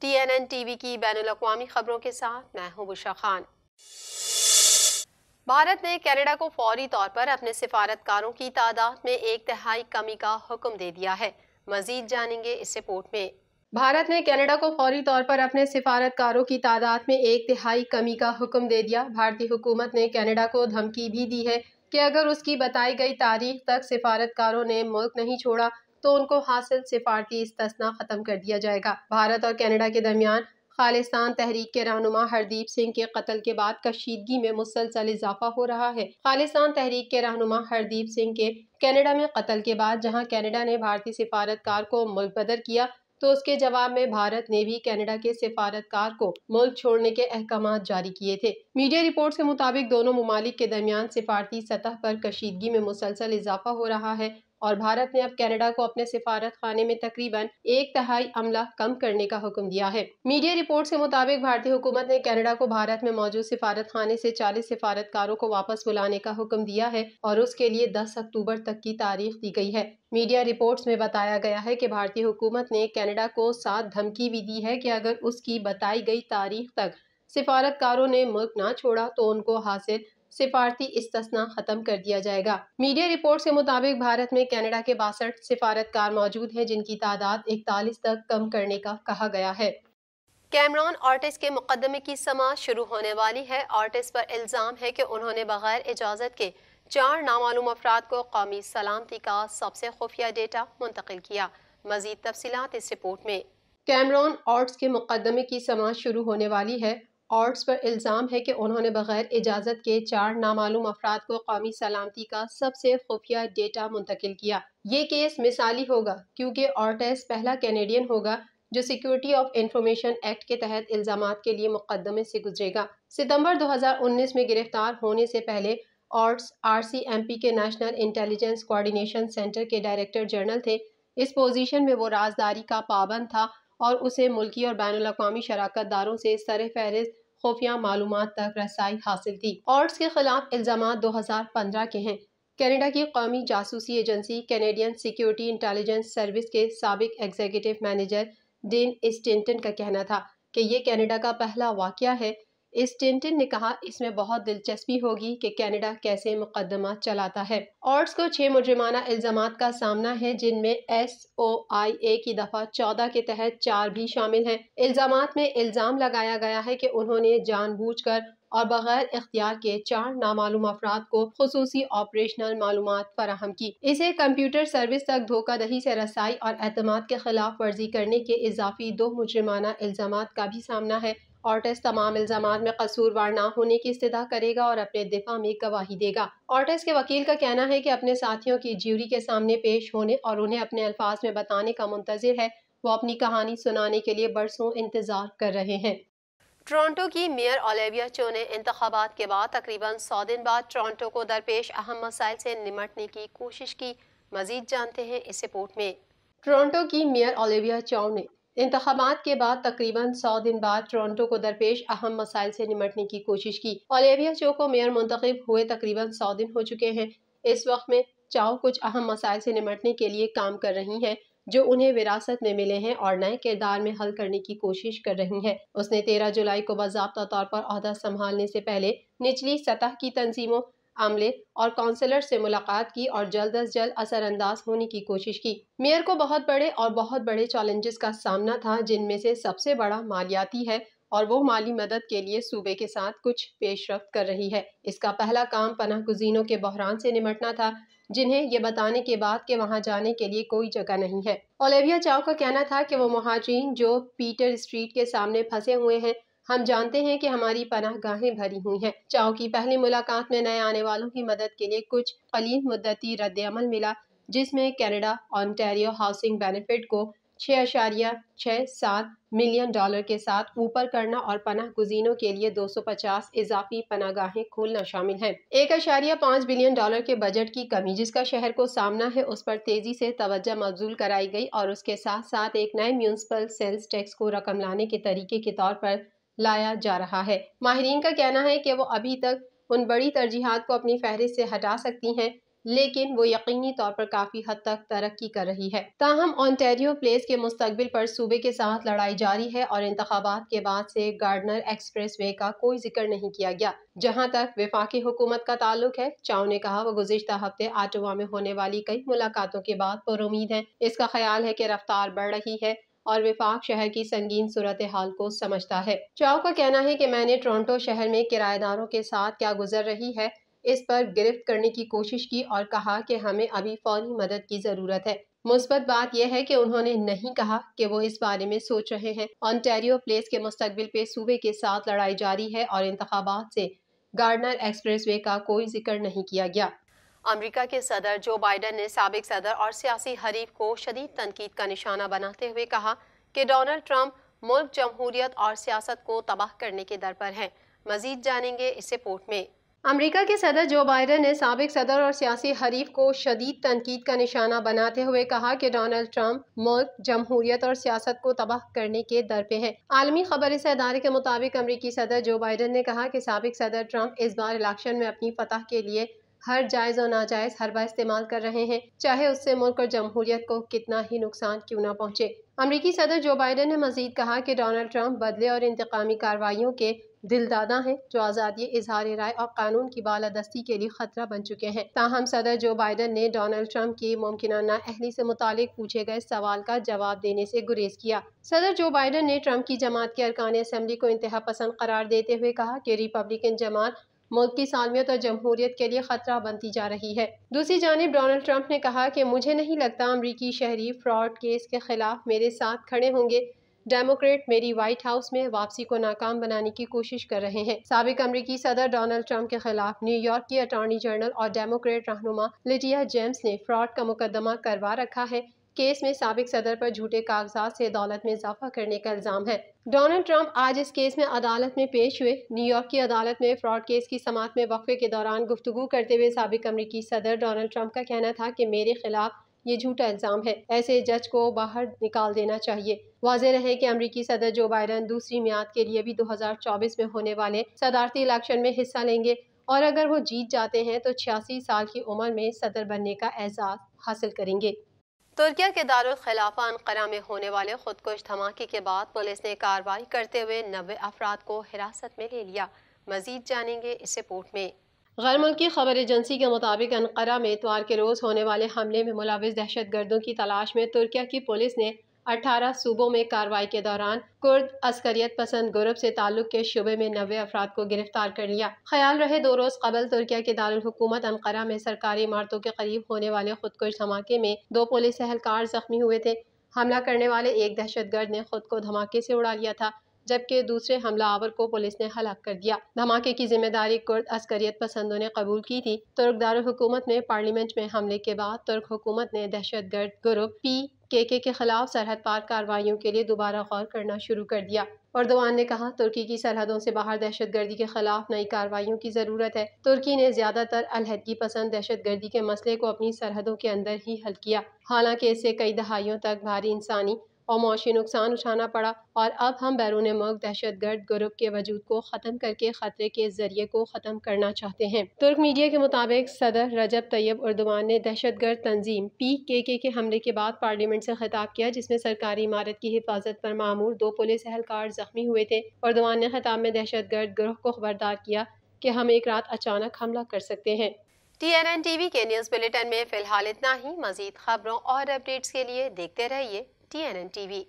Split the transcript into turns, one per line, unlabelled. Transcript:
T N N T V की बैन अवी खबरों के साथ मैं हूँ बुशा खान भारत ने कनाडा को फौरी तौर पर अपने सिफारतकारों की तादाद में एक तिहाई कमी का हुक्म दे दिया है मजीद जानेंगे इस रिपोर्ट में भारत ने कनाडा को फौरी तौर पर अपने सिफारतकारों की तादाद में एक तिहाई कमी का हुक्म दे दिया भारतीय हुकूमत ने कनाडा को धमकी भी दी है कि अगर उसकी बताई गई तारीख तक सिफारतकारों ने मुल्क नहीं छोड़ा तो उनको हासिल सिफारती इस्तना ख़त्म कर दिया जाएगा भारत और कैनेडा के दरमियान खालिस्तान तहरीक के रहनुमा हरदीप सिंह के कत्ल के बाद कशीदगी में मुसलसल इजाफा हो रहा है खालिस्तान तहरीक के रहनुमा हरदीप सिंह के कैनेडा में कत्ल के बाद जहां कैनेडा ने भारतीय सिफारतकार को मुल्क बदर किया तो उसके जवाब में भारत ने भी कनाडा के सिफारतकार को मुल्क छोड़ने के अहकाम जारी किए थे मीडिया रिपोर्ट के मुताबिक दोनों ममालिक के दरमियान सिफारती सतह पर कशीदगी में मुसलसल इजाफा हो रहा है और भारत ने अब कनाडा को अपने सिफारत खाने में तकरीबन एक तहाई अमला कम करने का हुक्म दिया है मीडिया रिपोर्ट के मुताबिक भारतीय हुकूमत ने कनाडा को भारत में मौजूद सिफारत खाने से 40 सिफारतकारों को वापस बुलाने का हुक्म दिया है और उसके लिए 10 अक्टूबर तक की तारीख दी गई है मीडिया रिपोर्ट्स में बताया गया है कि भारतीय हुकूमत ने कनाडा को सात धमकी भी दी है कि अगर उसकी बताई गई तारीख तक सिफारतकारों ने मुल्क ना छोड़ा तो उनको हासिल सिफारती इस्तना खत्म कर दिया जाएगा मीडिया रिपोर्ट के मुताबिक भारत में कैनेडा के बासठ सिफारतकार मौजूद हैं जिनकी तादाद इकतालीस तक कम करने का कहा गया है कैमरॉन आर्टिस के मुकदमे की समाज शुरू होने वाली है आर्टिस पर इल्ज़ाम है कि उन्होंने बगैर इजाज़त के चार नामालूम अफराद को कौमी सलामती का सबसे खुफिया डेटा मुंतकिल किया मजीद तफसी इस रिपोर्ट में कैमरॉन आर्ट्स के मुकदमे की समाज शुरू होने वाली है ऑर्ड्स पर इल्ज़ाम है कि उन्होंने बगैर इजाज़त के चार नामालूम अफराद को कौमी सलामती का सबसे खुफिया डेटा मुंतकिल किया ये केस मिसाली होगा क्योंकि ऑर्टेस पहला कैनेडियन होगा जो सिक्योरिटी ऑफ इंफॉर्मेशन एक्ट के तहत इल्ज़ाम के लिए मुकदमे से गुजरेगा सितंबर 2019 में गिरफ्तार होने से पहले ऑर्ट्स आरसीएमपी के नेशनल इंटेलिजेंस कोऑर्डिनेशन सेंटर के डायरेक्टर जनरल थे इस पोजीशन में वो राजदारी का पाबंद था और उसे मुल्की और बैन अवी शराकत दारों से सर फहरिस्त खुफिया मालूम तक रसाई हासिल थी ऑर्ड्स के खिलाफ इल्जाम दो हजार पंद्रह के हैं कैनेडा की कौमी जासूसी agency Canadian security intelligence service के सबक एग्जीक्यूटिव मैनेजर डेन स्टेंटन का कहना था कि ये कैनेडा का पहला वाक़ है स्टेंटन ने कहा इसमें बहुत दिलचस्पी होगी कि कनाडा कैसे मुकदमा चलाता है और को छह मुजरमाना इल्जाम का सामना है जिनमें एस ओ आई ए की दफा चौदह के तहत चार भी शामिल हैं इल्जाम में इल्जाम लगाया गया है कि उन्होंने जानबूझकर और बगैर इख्तियार के चार नामालूम अफराद को खसूसी ऑपरेशनल मालूम फराहम की इसे कंप्यूटर सर्विस तक दही से रसाई और अहतमाद के खिलाफ वर्जी करने के इजाफी दो मुजरमाना इल्जाम का भी सामना है ऑर्टेस तमाम इल्जाम में कसूरवार ना होने की इस्तः करेगा और अपने दिफा में गवाही देगा ऑर्टेस के वकील का कहना है कि अपने साथियों की ज्यूरी के सामने पेश होने और उन्हें अपने अल्फाज में बताने का मुंतजर है वो अपनी कहानी सुनाने के लिए बरसों इंतजार कर रहे हैं टोरंटो की मेयर ओलेविया चो ने इंतबात के बाद तकरीबन सौ दिन बाद टोरंटो को दरपेश अहम मसाइल से निमटने की कोशिश की मजीद जानते हैं इस रिपोर्ट में टोरंटो की मेयर ओलेविया चो ने इंतबात के बाद तकरीबन सौ दिन बाद टोरंटो को दरपेश अहम मसाइल से निमटने की कोशिश की ओलेबिया चो को मेयर मुंतब हुए तकरीबन सौ दिन हो चुके हैं इस वक्त में चाओ कुछ अहम मसाइल से निमटने के लिए काम कर रही हैं जो उन्हें विरासत में मिले हैं और नए किरदार में हल करने की कोशिश कर रही हैं। उसने 13 जुलाई को बाबा तौर पर अहदा संभालने से पहले निचली सतह की तंजीमों अमले और काउंसलर से मुलाकात की और जल्द अज जल्द असरअंदाज होने की कोशिश की मेयर को बहुत बड़े और बहुत बड़े चैलेंजेस का सामना था जिनमें से सबसे बड़ा मालियाती है और वो माली मदद के लिए सूबे के साथ कुछ पेशरफ कर रही है इसका पहला काम पनाह गुजीनों के बहरान से निमटना था जिन्हें ये बताने के बाद कि वहाँ जाने के लिए कोई जगह नहीं है ओलेविया चाव का कहना था कि वो महाजरीन जो पीटर स्ट्रीट के सामने फंसे हुए हैं हम जानते हैं कि हमारी पनाह गाहें भरी हुई हैं चाओ की पहली मुलाकात में नए आने वालों की मदद के लिए कुछ कलीन मुद्दती अमल मिला जिसमें कैनेडा ऑनटेरियो हाउसिंग बेनिफिट को छः अशारिया छः सात मिलियन डॉलर के साथ ऊपर करना और पनाह गुजीनों के लिए 250 इजाफी पनागाहें खोलना शामिल है एक अशारिया पाँच बिलियन डॉलर के बजट की कमी जिसका शहर को सामना है उस पर तेजी से तवज्जा मबजूल कराई गई और उसके साथ साथ एक नए म्यूनसिपल सेल्स टैक्स को रकम लाने के तरीके के तौर पर लाया जा रहा है माहरीन का कहना है कि वो अभी तक उन बड़ी तरजीहत को अपनी फहरिस्त से हटा सकती हैं लेकिन वो यकीनी तौर पर काफ़ी हद तक तरक्की कर रही है ताहम ऑनटेरियो प्लेस के मुस्तबिल पर सूबे के साथ लड़ाई जारी है और इंतबात के बाद से गार्डनर एक्सप्रेस वे का कोई जिक्र नहीं किया गया जहाँ तक विफाकी हुकूमत का ताल्लुक है चाओ ने कहा वो गुजशत हफ्ते आटोवा में होने वाली कई मुलाकातों के बाद पुरुद है इसका ख्याल है कि रफ्तार बढ़ रही है और विफाक शहर की संगीन सूरत हाल को समझता है चाओ का कहना है कि मैंने टोरंटो शहर में किराएदारों के साथ क्या गुजर रही है इस पर गिरफ्त करने की कोशिश की और कहा कि हमें अभी फौरी मदद की ज़रूरत है मुस्बत बात यह है कि उन्होंने नहीं कहा कि वो इस बारे में सोच रहे हैं ऑनटेरियो प्लेस के मुस्तबिल पे सूबे के साथ लड़ाई जारी है और इंतबात से गार्डनर एक्सप्रेसवे का कोई जिक्र नहीं किया गया अमरीका के सदर जो बाइडन ने सबक सदर और सियासी हरीफ को शदीद तनकीद का निशाना बनाते हुए कहा कि डोनाल्ड ट्रंप मुल्क जमहूरियत और सियासत को तबाह करने के दर पर हैं मजीद जानेंगे इस रिपोर्ट में अमरीका के सदर जो बाइडन ने सबक सदर और सियासी हरीफ को शदीद तनकीद का निशाना बनाते हुए कहा कि डोनाल्ड ट्रंप मुल्क जमहूरियत और सियासत को तबाह करने के दर पे है आलमी खबर इस अदारे के मुताबिक अमरीकी सदर जो बाइडन ने कहा कि सबक सदर ट्रंप इस बार इलेक्शन में अपनी फतह के लिए हर जायज़ और नाजायज़ हर बार इस्तेमाल कर रहे हैं चाहे उससे मुल्क और जमहूरियत को कितना ही नुकसान क्यों ना पहुँचे अमरीकी सदर जो बाइडन ने मजीद कहा कि डोनाल्ड ट्रंप बदले और इंतकामी कार्रवाइयों के दिलदादा हैं जो आज़ादी इजहार राय और कानून की बालादस्ती के लिए खतरा बन चुके हैं ताहम सदर जो बाइडन ने डोनाल्ड ट्रंप की मुमकिन अहली से मुतालिक पूछे गए सवाल का जवाब देने से गुरेज किया सदर जो बाइडन ने ट्रंप की जमात के अरकान असम्बली को इंतहा पसंद करार देते हुए कहा कि रिपब्लिकन जमात मुल्क की सालमियत और जमहूरियत के लिए खतरा बनती जा रही है दूसरी जानब डोनाल्ड ट्रंप ने कहा कि मुझे नहीं लगता अमरीकी शहरी फ्रॉड केस के खिलाफ मेरे साथ खड़े होंगे डेमोक्रेट मेरी व्हाइट हाउस में वापसी को नाकाम बनाने की कोशिश कर रहे हैं सबक अमरीकी सदर डोनाल्ड ट्रंप के खिलाफ न्यूयॉर्क की अटॉर्नी जनरल और डेमोक्रेट रहनुमा लिटिया जेम्स ने फ्रॉड का मुकदमा करवा रखा है केस में सबक सदर पर झूठे कागजात से दौलत में इजाफा करने का इल्ज़ाम है डोनाल्ड ट्रंप आज इस केस में अदालत में पेश हुए न्यूयॉर्क की अदालत में फ्रॉड केस की समात में वक्फे के दौरान गुफ्तु करते हुए सबक अमरीकी सदर डोनाल्ड ट्रंप का कहना था कि मेरे खिलाफ ये झूठा इल्ज़ाम है ऐसे जज को बाहर निकाल देना चाहिए वाज रहे कि अमरीकी सदर जो बाइडन दूसरी मियाद के लिए भी 2024 में होने वाले सदारती इलेक्शन में हिस्सा लेंगे और अगर वो जीत जाते हैं तो छियासी साल की उम्र में सदर बनने का एजाज हासिल करेंगे तुर्किया के दारुलखिलाफा अनकरा में होने वाले खुदकुश धमाके के बाद पुलिस ने कार्रवाई करते हुए नबे अफराद को हिरासत में ले लिया मजीद जानेंगे इस रिपोर्ट में गैर मुल्की खबर एजेंसी के मुताबिक अनकरा में इतवार के रोज़ होने वाले हमले में मुलविस दहशत गर्दों की तलाश में तुर्किया की पुलिस ने अठारह सूबों में कार्रवाई के दौरान कुर्द अस्करियत पसंद ग्रुप से ताल्लुक के शुबे में नबे अफराद को गिरफ्तार कर लिया ख्याल रहे दो रोज कबल तुर्किया के दारकूमत अंकरा में सरकारी इमारतों के करीब होने वाले खुदकुश धमाके में दो पुलिस एहलकार जख्मी हुए थे हमला करने वाले एक दहशतगर्द ने खुद को धमाके से उड़ा लिया था जबकि दूसरे हमला आवर को पुलिस ने हलाक कर दिया धमाके की जिम्मेदारी कुर्द अस्करियत पसंदों ने कबूल की थी तुर्क दारकूमत में पार्लियामेंट में हमले के बाद तुर्क हुकूमत ने दहशत गर्द ग्रुप पी के के के खिलाफ सरहद पार कार्रवाइयों के लिए दोबारा गौर करना शुरू कर दिया अर्दवान ने कहा तुर्की की सरहदों से बाहर दहशत गर्दी के खिलाफ नई कार्रवाइयों की ज़रूरत है तुर्की ने ज़्यादातर अलहदगी पसंद दहशत गर्दी के मसले को अपनी सरहदों के अंदर ही हल किया हालांकि इससे कई दहाइयों तक भारी इंसानी और मौशी नुकसान उठाना पड़ा और अब हम बैरून मुल्क दहशत गर्द ग्रुप के वजूद को ख़त्म करके ख़तरे के जरिए को ख़त्म करना चाहते हैं तुर्क मीडिया के मुताबिक सदर रजब तैयब उर्दवान ने दहशत गर्द तंजीम पी के के के हमले के बाद पार्लियामेंट से खिताब किया जिसमें सरकारी इमारत की हिफाजत पर मामूर दो पुलिस एहलकार जख्मी हुए थे उर्दवान ने खिताब में दहशत गर्द ग्रोह को खबरदार किया कि हम एक रात अचानक हमला कर सकते हैं टी एन एन वी के न्यूज़ बुलेटिन में फ़िलहाल इतना ही मज़ीद खबरों और अपडेट्स के लिए देखते रहिए TNN TV.